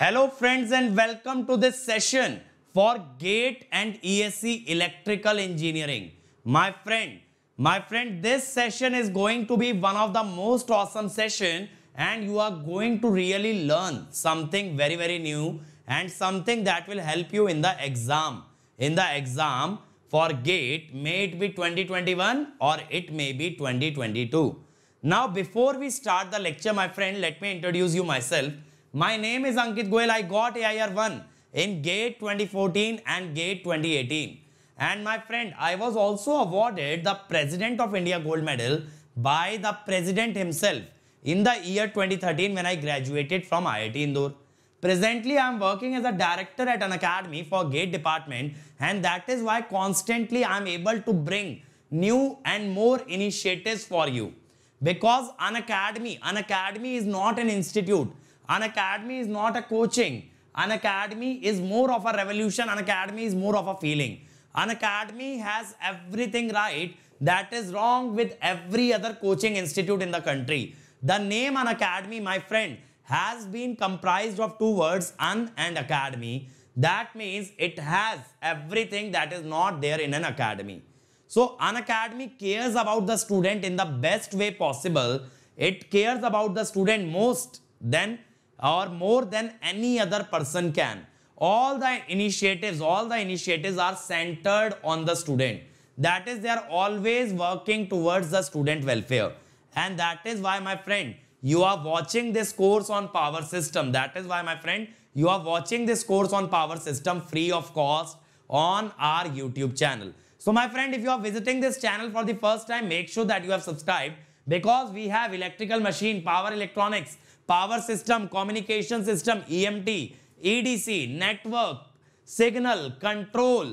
Hello friends and welcome to this session for GATE and ESC Electrical Engineering. My friend, my friend, this session is going to be one of the most awesome session and you are going to really learn something very, very new and something that will help you in the exam. In the exam for GATE, may it be 2021 or it may be 2022. Now, before we start the lecture, my friend, let me introduce you myself. My name is Ankit Goel. I got AIR 1 in GATE 2014 and GATE 2018. And my friend, I was also awarded the President of India Gold Medal by the President himself in the year 2013 when I graduated from IIT Indore. Presently, I am working as a director at an academy for GATE department and that is why constantly I am able to bring new and more initiatives for you. Because an academy, an academy is not an institute. An academy is not a coaching. An academy is more of a revolution. An academy is more of a feeling. An academy has everything right that is wrong with every other coaching institute in the country. The name an academy, my friend, has been comprised of two words, an and academy. That means it has everything that is not there in an academy. So an academy cares about the student in the best way possible. It cares about the student most than or more than any other person can. All the initiatives, all the initiatives are centered on the student. That is, they are always working towards the student welfare. And that is why, my friend, you are watching this course on power system. That is why, my friend, you are watching this course on power system free of cost on our YouTube channel. So, my friend, if you are visiting this channel for the first time, make sure that you have subscribed because we have electrical machine, power electronics, power system, communication system, EMT, EDC, network, signal, control,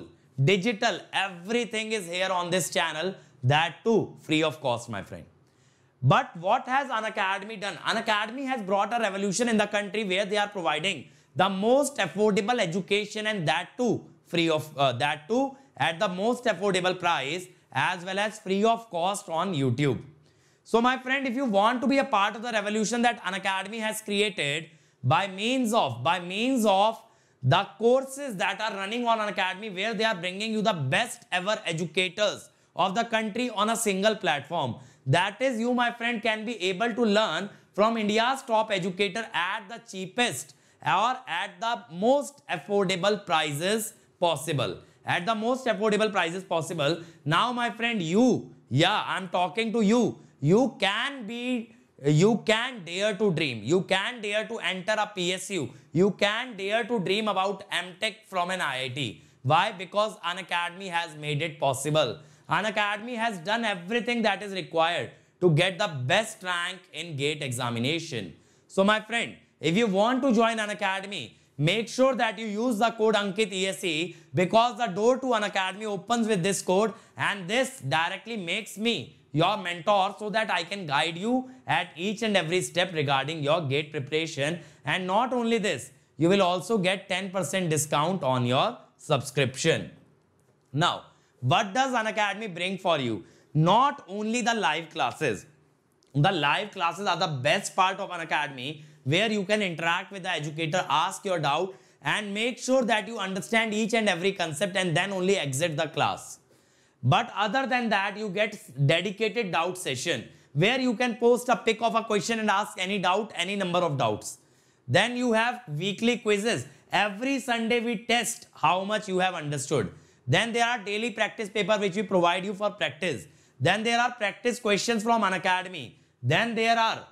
digital, everything is here on this channel. That too, free of cost, my friend. But what has An Academy done? An Academy has brought a revolution in the country where they are providing the most affordable education and that too free of uh, that too at the most affordable price as well as free of cost on YouTube. So my friend, if you want to be a part of the revolution that An Academy has created by means of, by means of the courses that are running on An Academy where they are bringing you the best ever educators of the country on a single platform. That is you, my friend, can be able to learn from India's top educator at the cheapest or at the most affordable prices possible. At the most affordable prices possible. Now, my friend, you, yeah, I'm talking to you you can be you can dare to dream. You can dare to enter a PSU. You can dare to dream about MTech from an IIT. Why? Because an academy has made it possible. An academy has done everything that is required to get the best rank in GATE examination. So my friend, if you want to join an academy, make sure that you use the code Ankit ESE because the door to an academy opens with this code and this directly makes me your mentor so that I can guide you at each and every step regarding your gate preparation. And not only this, you will also get 10% discount on your subscription. Now, what does Unacademy bring for you? Not only the live classes. The live classes are the best part of Unacademy where you can interact with the educator, ask your doubt and make sure that you understand each and every concept and then only exit the class. But other than that, you get dedicated doubt session where you can post a pic of a question and ask any doubt, any number of doubts. Then you have weekly quizzes. Every Sunday we test how much you have understood. Then there are daily practice paper which we provide you for practice. Then there are practice questions from an academy. Then there are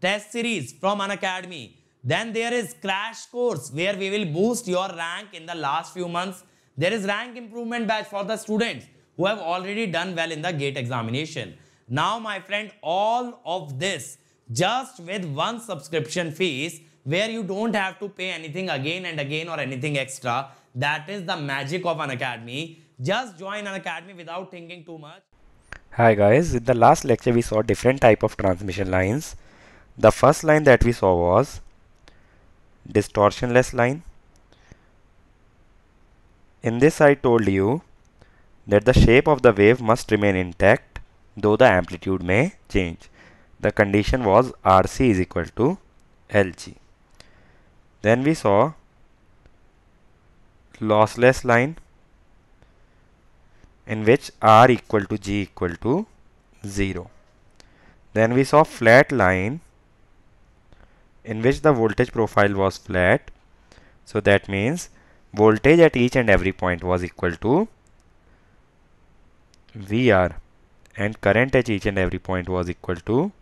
test series from an academy. Then there is crash course where we will boost your rank in the last few months. There is rank improvement batch for the students who have already done well in the gate examination. Now, my friend, all of this just with one subscription fees where you don't have to pay anything again and again or anything extra. That is the magic of an academy. Just join an academy without thinking too much. Hi guys, in the last lecture we saw different type of transmission lines. The first line that we saw was distortionless line. In this I told you that the shape of the wave must remain intact though the amplitude may change. The condition was RC is equal to LG. Then we saw lossless line in which R equal to G equal to 0. Then we saw flat line in which the voltage profile was flat. So that means voltage at each and every point was equal to VR and current at each and every point was equal to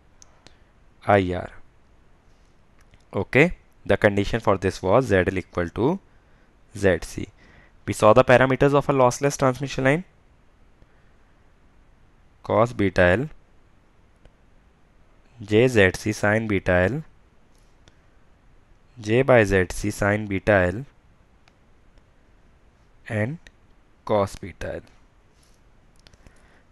IR. Okay, the condition for this was ZL equal to ZC. We saw the parameters of a lossless transmission line cos beta L jzc sine beta L j by zc sine beta L and cos beta L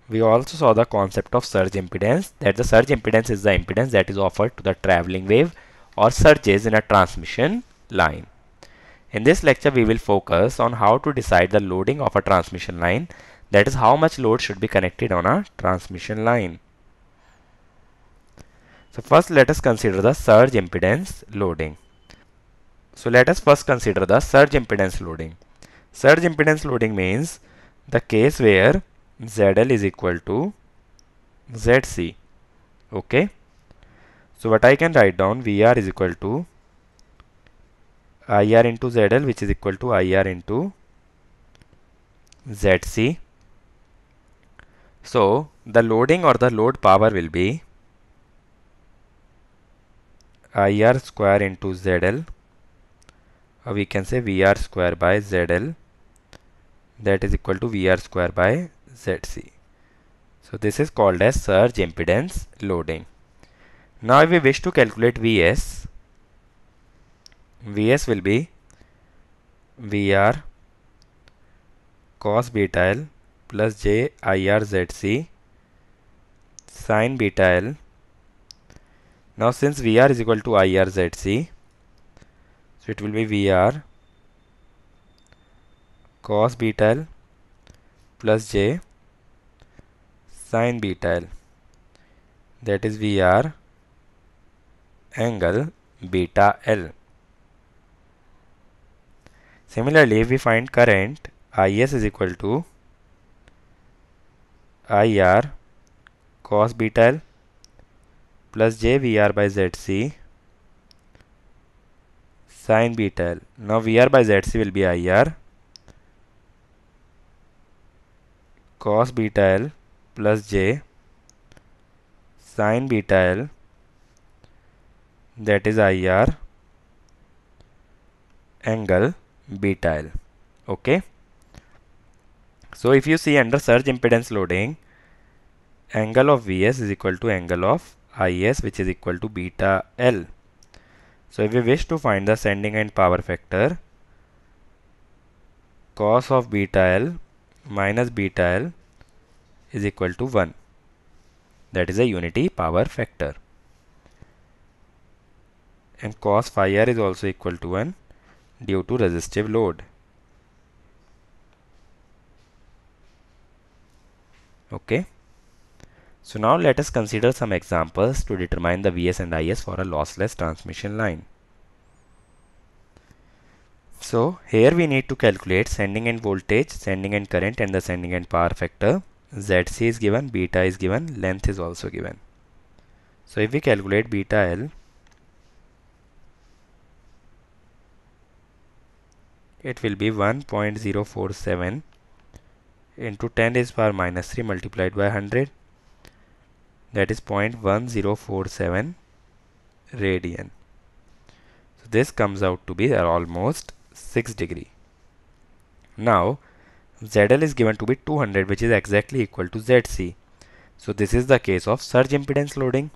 we also saw the concept of surge impedance that the surge impedance is the impedance that is offered to the traveling wave or surges in a transmission line. In this lecture we will focus on how to decide the loading of a transmission line that is how much load should be connected on a transmission line. So first let us consider the surge impedance loading. So let us first consider the surge impedance loading. Surge impedance loading means the case where ZL is equal to ZC okay so what I can write down VR is equal to IR into ZL which is equal to IR into ZC so the loading or the load power will be IR square into ZL or uh, we can say VR square by ZL that is equal to VR square by ZC. So this is called as surge impedance loading. Now if we wish to calculate Vs, Vs will be VR cos beta L plus j IR ZC sin beta L. Now since VR is equal to IR ZC, so it will be VR cos beta L plus j sine beta l that is we are angle beta l similarly if we find current is is equal to ir cos beta l plus jvr by zc sin beta l now vr by zc will be ir cos beta l plus j sine beta l that is IR angle beta l okay so if you see under surge impedance loading angle of VS is equal to angle of IS which is equal to beta L so if we wish to find the sending end power factor cos of beta L minus beta L is equal to 1. That is a unity power factor. And cos phi r is also equal to 1 due to resistive load. Okay. So now let us consider some examples to determine the Vs and Is for a lossless transmission line. So here we need to calculate sending end voltage, sending end current and the sending end power factor zc is given, beta is given, length is also given. So if we calculate beta L, it will be 1.047 into 10 is power minus 3 multiplied by 100 that is 0.1047 radian. So this comes out to be almost 6 degree. Now ZL is given to be 200 which is exactly equal to ZC. So this is the case of surge impedance loading.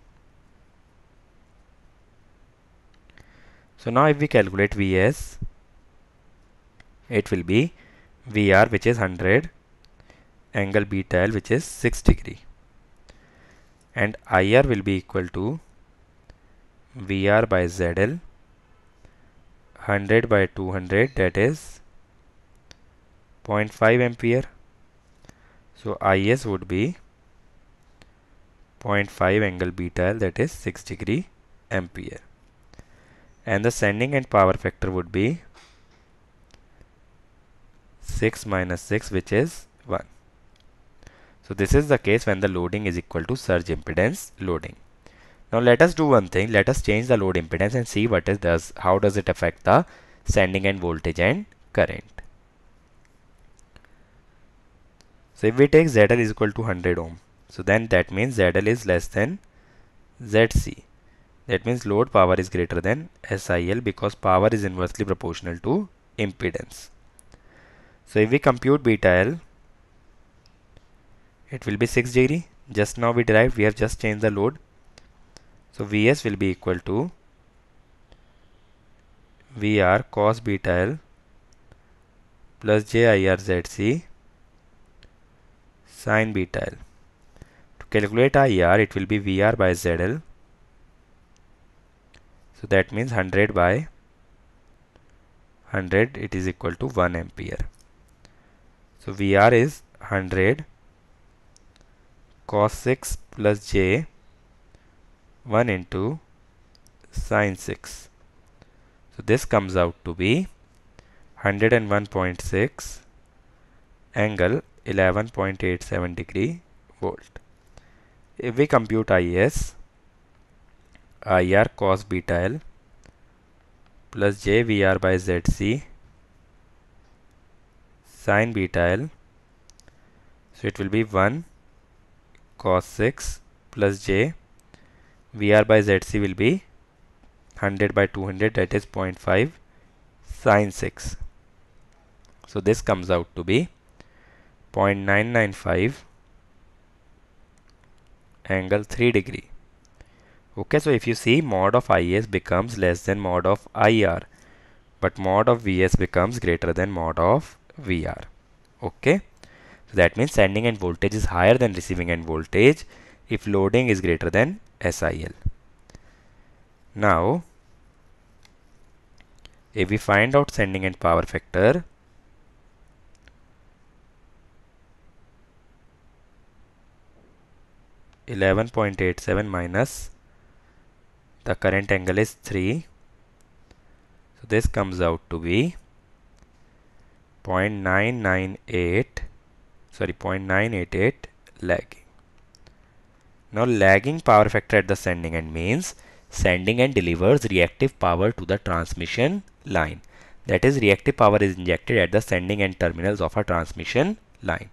So now if we calculate Vs, it will be VR which is 100, angle beta L which is 6 degree. And IR will be equal to VR by ZL, 100 by 200 that is 0.5 ampere so is would be 0.5 angle beta l that is 6 degree ampere and the sending end power factor would be 6 minus 6 which is 1 so this is the case when the loading is equal to surge impedance loading now let us do one thing let us change the load impedance and see what is does how does it affect the sending end voltage and current So if we take ZL is equal to 100 ohm, so then that means ZL is less than ZC. That means load power is greater than SIL because power is inversely proportional to impedance. So if we compute beta L, it will be 6 degree. Just now we derived, we have just changed the load. So Vs will be equal to VR cos beta L plus JIR ZC sine beta L. To calculate IR, it will be VR by ZL. So that means 100 by 100, it is equal to 1 ampere. So VR is 100 cos 6 plus j 1 into sine 6. So this comes out to be 101.6 angle 11.87 degree volt. If we compute IS, IR cos beta L plus JVR by ZC sin beta L. So it will be 1 cos 6 plus J VR by ZC will be 100 by 200 that is 0.5 sin 6. So this comes out to be 0.995 angle 3 degree okay so if you see mod of is becomes less than mod of ir but mod of vs becomes greater than mod of vr okay so that means sending end voltage is higher than receiving end voltage if loading is greater than sil now if we find out sending end power factor 11.87 minus the current angle is 3 so this comes out to be 0.998 sorry 0.988 lagging now lagging power factor at the sending end means sending end delivers reactive power to the transmission line that is reactive power is injected at the sending end terminals of a transmission line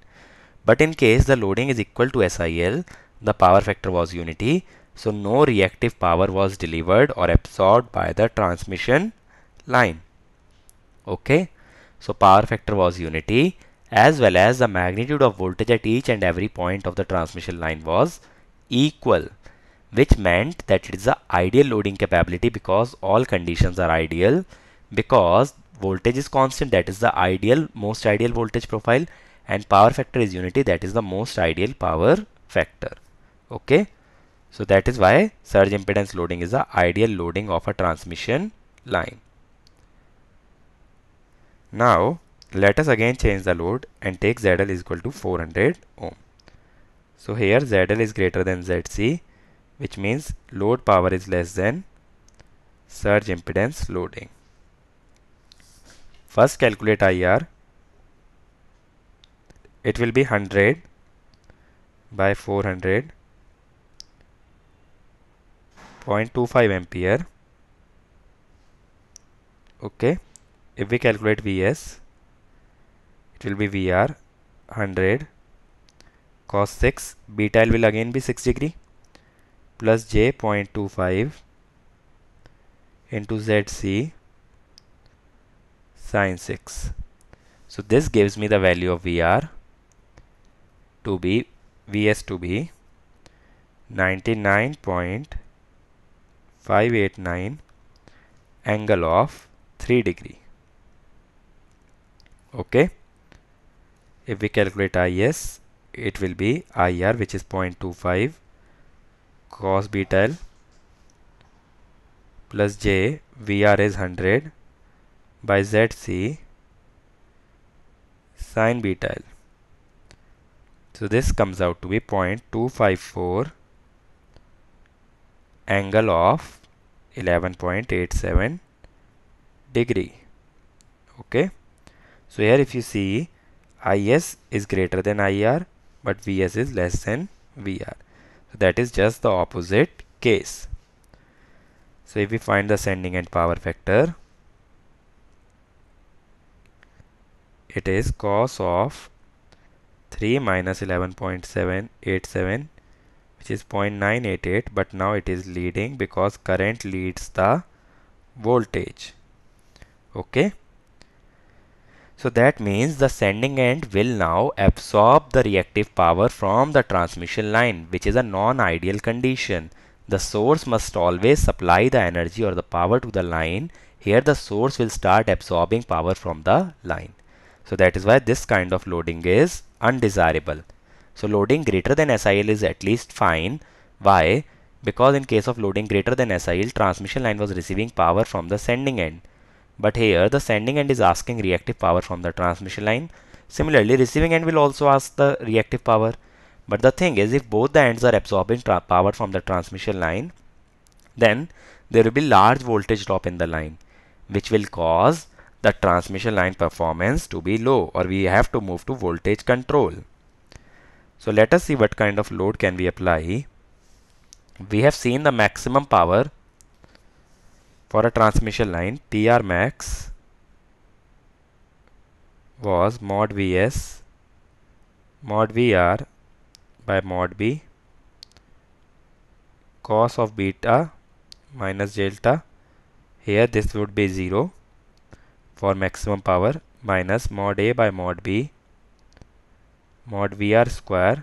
but in case the loading is equal to SIL the power factor was unity so no reactive power was delivered or absorbed by the transmission line okay so power factor was unity as well as the magnitude of voltage at each and every point of the transmission line was equal which meant that it is the ideal loading capability because all conditions are ideal because voltage is constant that is the ideal most ideal voltage profile and power factor is unity that is the most ideal power factor okay so that is why surge impedance loading is the ideal loading of a transmission line now let us again change the load and take ZL is equal to 400 ohm so here ZL is greater than ZC which means load power is less than surge impedance loading first calculate IR it will be 100 by 400 0.25 ampere okay if we calculate Vs it will be VR 100 cos 6 beta will again be 6 degree plus J 0.25 into ZC sine 6 so this gives me the value of VR to be Vs to be 99. 589 angle of 3 degree okay if we calculate IS it will be IR which is 0.25 cos beta L plus J VR is 100 by ZC sine beta L so this comes out to be 0.254 angle of 11.87 degree okay so here if you see is is greater than ir but vs is less than vr so that is just the opposite case so if we find the sending end power factor it is cos of 3 minus 11.787 which is 0.988 but now it is leading because current leads the voltage okay so that means the sending end will now absorb the reactive power from the transmission line which is a non-ideal condition the source must always supply the energy or the power to the line here the source will start absorbing power from the line so that is why this kind of loading is undesirable so loading greater than SIL is at least fine. Why? Because in case of loading greater than SIL, transmission line was receiving power from the sending end. But here the sending end is asking reactive power from the transmission line. Similarly, receiving end will also ask the reactive power. But the thing is, if both the ends are absorbing power from the transmission line, then there will be large voltage drop in the line, which will cause the transmission line performance to be low or we have to move to voltage control. So let us see what kind of load can we apply. We have seen the maximum power for a transmission line TR max was mod Vs mod Vr by mod B cos of beta minus delta here this would be 0 for maximum power minus mod A by mod B mod Vr square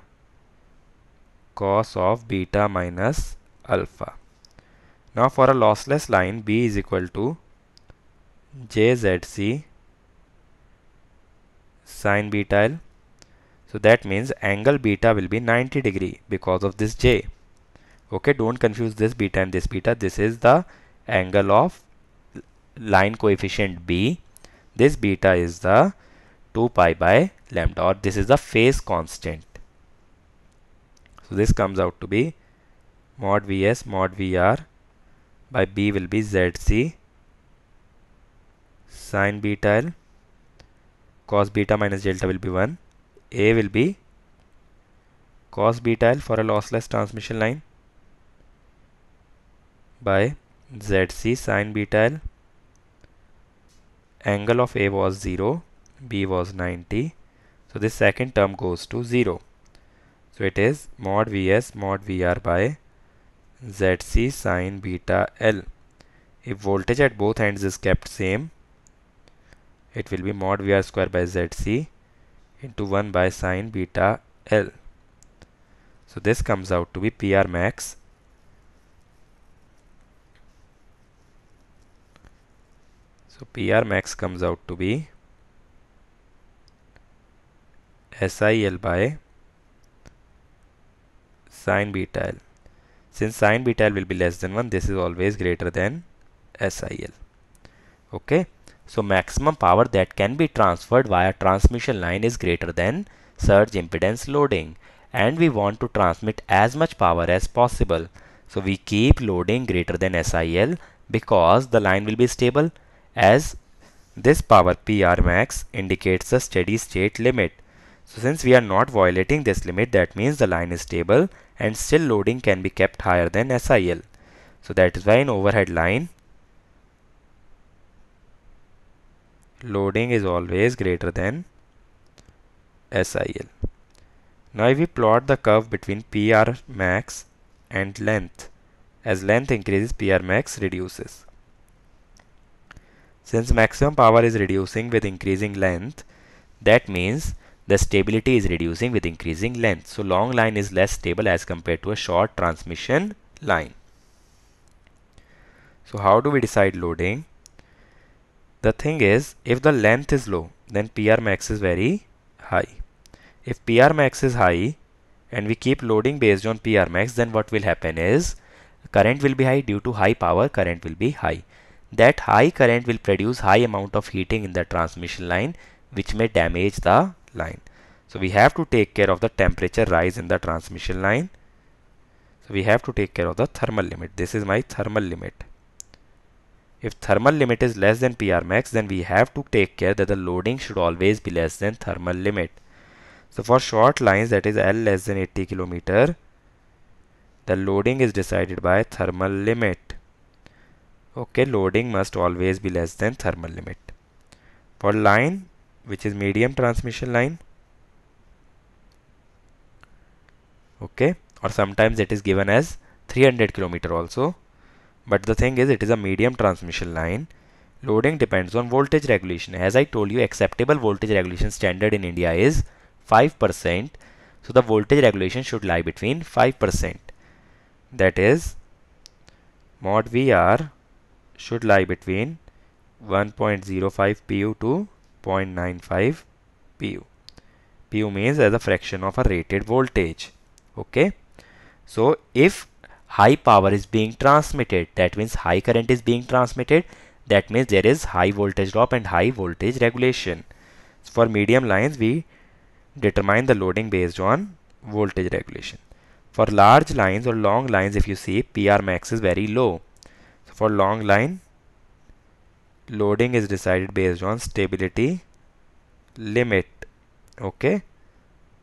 cos of beta minus alpha. Now for a lossless line B is equal to JZC sine beta L. So that means angle beta will be 90 degree because of this J. Okay, don't confuse this beta and this beta. This is the angle of line coefficient B. This beta is the 2 pi by lambda or this is the phase constant. So this comes out to be mod Vs mod Vr by B will be Zc sine beta L cos beta minus delta will be 1 A will be cos beta L for a lossless transmission line by Zc sine beta L angle of A was 0 b was 90 so this second term goes to 0 so it is mod vs mod vr by zc sine beta l if voltage at both ends is kept same it will be mod vr square by zc into 1 by sine beta l so this comes out to be pr max so pr max comes out to be SIL by sine beta L. Since sine beta L will be less than 1, this is always greater than SIL. Okay. So maximum power that can be transferred via transmission line is greater than surge impedance loading and we want to transmit as much power as possible. So we keep loading greater than SIL because the line will be stable as this power PR max indicates a steady state limit so since we are not violating this limit, that means the line is stable and still loading can be kept higher than SIL. So that is why in overhead line, loading is always greater than SIL. Now if we plot the curve between PR max and length, as length increases, PR max reduces. Since maximum power is reducing with increasing length, that means the stability is reducing with increasing length. So long line is less stable as compared to a short transmission line. So how do we decide loading? The thing is if the length is low then PR max is very high. If PR max is high and we keep loading based on PR max then what will happen is current will be high due to high power current will be high. That high current will produce high amount of heating in the transmission line which may damage the line. So we have to take care of the temperature rise in the transmission line. So we have to take care of the thermal limit. This is my thermal limit. If thermal limit is less than PR max, then we have to take care that the loading should always be less than thermal limit. So for short lines that is L less than 80 kilometer, the loading is decided by thermal limit. Okay, loading must always be less than thermal limit. For line which is medium transmission line okay or sometimes it is given as 300 kilometer also but the thing is it is a medium transmission line loading depends on voltage regulation as I told you acceptable voltage regulation standard in India is 5% so the voltage regulation should lie between 5% that is mod VR should lie between 1.05 pu to 0.95 pu pu means as a fraction of a rated voltage okay so if high power is being transmitted that means high current is being transmitted that means there is high voltage drop and high voltage regulation so for medium lines we determine the loading based on voltage regulation for large lines or long lines if you see PR max is very low so for long line loading is decided based on stability limit okay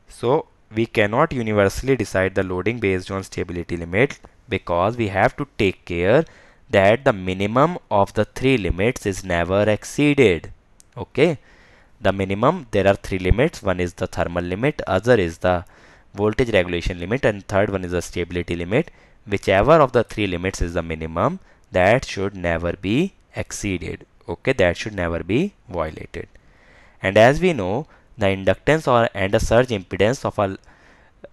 so we cannot universally decide the loading based on stability limit because we have to take care that the minimum of the three limits is never exceeded okay the minimum there are three limits one is the thermal limit other is the voltage regulation limit and third one is the stability limit whichever of the three limits is the minimum that should never be exceeded okay that should never be violated and as we know the inductance or and the surge impedance of a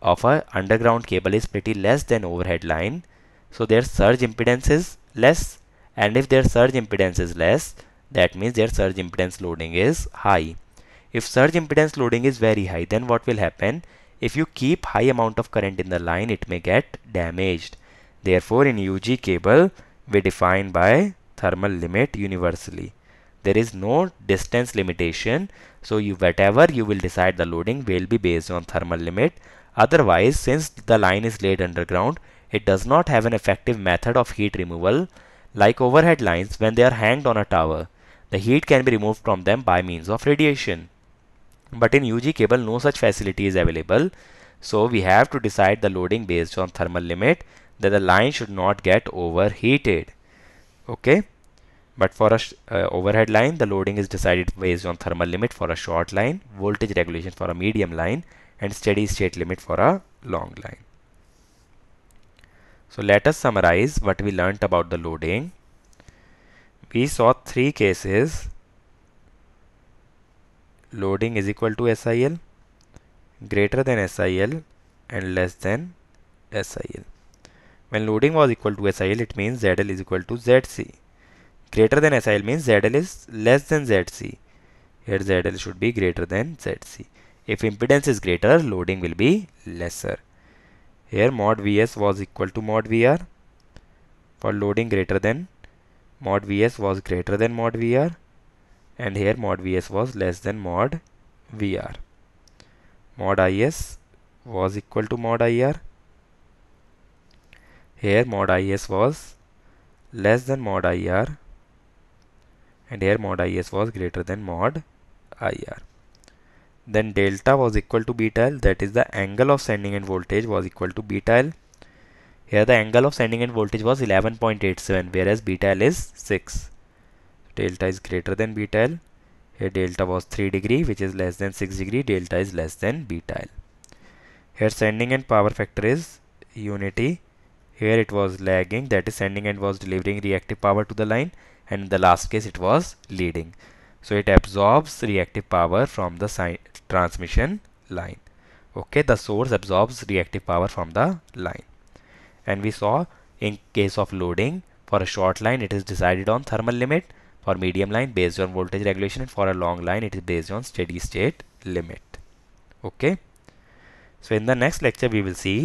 of a underground cable is pretty less than overhead line so their surge impedance is less and if their surge impedance is less that means their surge impedance loading is high if surge impedance loading is very high then what will happen if you keep high amount of current in the line it may get damaged therefore in UG cable we define by thermal limit universally. There is no distance limitation. So you, whatever you will decide the loading will be based on thermal limit. Otherwise, since the line is laid underground, it does not have an effective method of heat removal like overhead lines when they are hanged on a tower. The heat can be removed from them by means of radiation. But in UG cable, no such facility is available. So we have to decide the loading based on thermal limit that the line should not get overheated okay but for a uh, overhead line the loading is decided based on thermal limit for a short line voltage regulation for a medium line and steady state limit for a long line so let us summarize what we learnt about the loading we saw three cases loading is equal to SIL greater than SIL and less than SIL when loading was equal to SIL, it means ZL is equal to ZC. Greater than SIL means ZL is less than ZC. Here ZL should be greater than ZC. If impedance is greater, loading will be lesser. Here mod Vs was equal to mod VR. For loading greater than, mod Vs was greater than mod VR. And here mod Vs was less than mod VR. Mod Is was equal to mod IR here mod is was less than mod ir and here mod is was greater than mod ir then delta was equal to beta l that is the angle of sending end voltage was equal to beta l here the angle of sending end voltage was 11.87 whereas beta l is 6 delta is greater than beta l here delta was 3 degree which is less than 6 degree delta is less than beta l here sending end power factor is unity here it was lagging that is sending and was delivering reactive power to the line and in the last case it was leading so it absorbs reactive power from the transmission line okay the source absorbs reactive power from the line and we saw in case of loading for a short line it is decided on thermal limit for medium line based on voltage regulation and for a long line it is based on steady state limit okay so in the next lecture we will see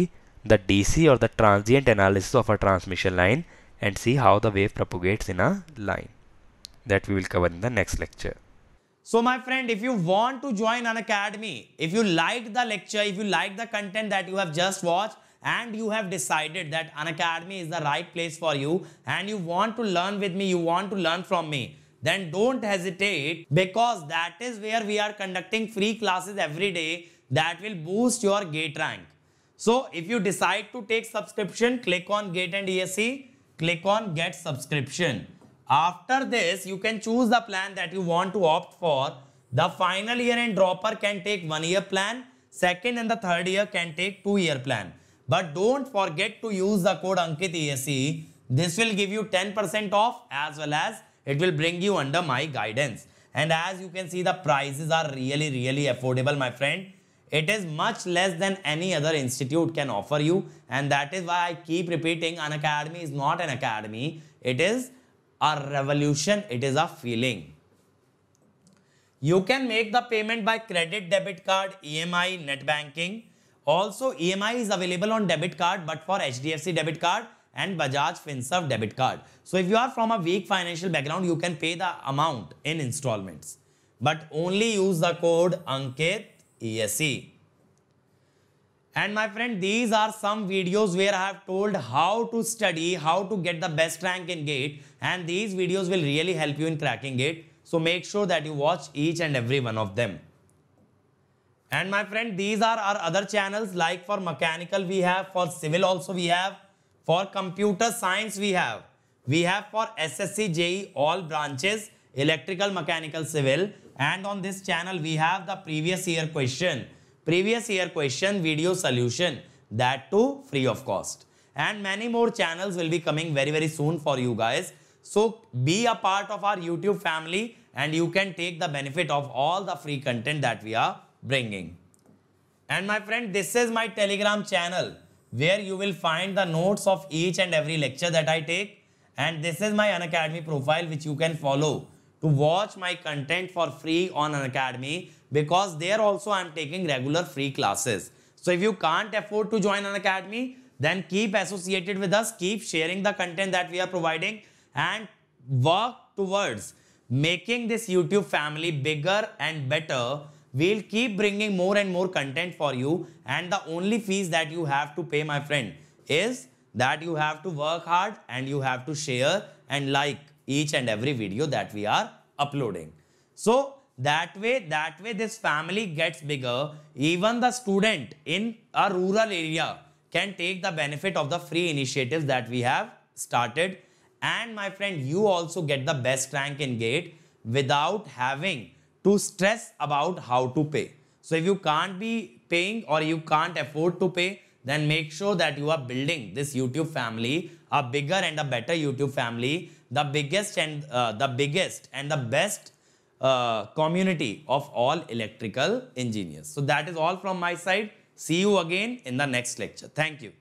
the DC or the transient analysis of a transmission line and see how the wave propagates in a line. That we will cover in the next lecture. So my friend, if you want to join an academy, if you liked the lecture, if you liked the content that you have just watched, and you have decided that an academy is the right place for you and you want to learn with me, you want to learn from me, then don't hesitate because that is where we are conducting free classes every day that will boost your gate rank. So if you decide to take subscription, click on Get and ESC, click on Get Subscription. After this, you can choose the plan that you want to opt for. The final year and dropper can take one year plan. Second and the third year can take two year plan. But don't forget to use the code Ankit ESC. This will give you 10% off as well as it will bring you under my guidance. And as you can see, the prices are really, really affordable, my friend. It is much less than any other institute can offer you. And that is why I keep repeating an academy is not an academy. It is a revolution. It is a feeling. You can make the payment by credit, debit card, EMI, net banking. Also, EMI is available on debit card, but for HDFC debit card and Bajaj FinServ debit card. So if you are from a weak financial background, you can pay the amount in installments. But only use the code ANKIT ESE. And my friend, these are some videos where I have told how to study, how to get the best rank in GATE. And these videos will really help you in cracking GATE. So make sure that you watch each and every one of them. And my friend, these are our other channels like for mechanical we have, for civil also we have, for computer science we have. We have for SSC, JE, all branches, electrical, mechanical, civil and on this channel we have the previous year question previous year question video solution that too free of cost and many more channels will be coming very very soon for you guys so be a part of our youtube family and you can take the benefit of all the free content that we are bringing and my friend this is my telegram channel where you will find the notes of each and every lecture that i take and this is my unacademy profile which you can follow to watch my content for free on an Academy because there also I'm taking regular free classes. So if you can't afford to join an academy, then keep associated with us, keep sharing the content that we are providing and work towards making this YouTube family bigger and better. We'll keep bringing more and more content for you and the only fees that you have to pay, my friend, is that you have to work hard and you have to share and like each and every video that we are uploading. So that way, that way this family gets bigger. Even the student in a rural area can take the benefit of the free initiatives that we have started. And my friend, you also get the best rank in GATE without having to stress about how to pay. So if you can't be paying or you can't afford to pay, then make sure that you are building this YouTube family, a bigger and a better YouTube family the biggest and uh, the biggest and the best uh, community of all electrical engineers. So that is all from my side. See you again in the next lecture. Thank you.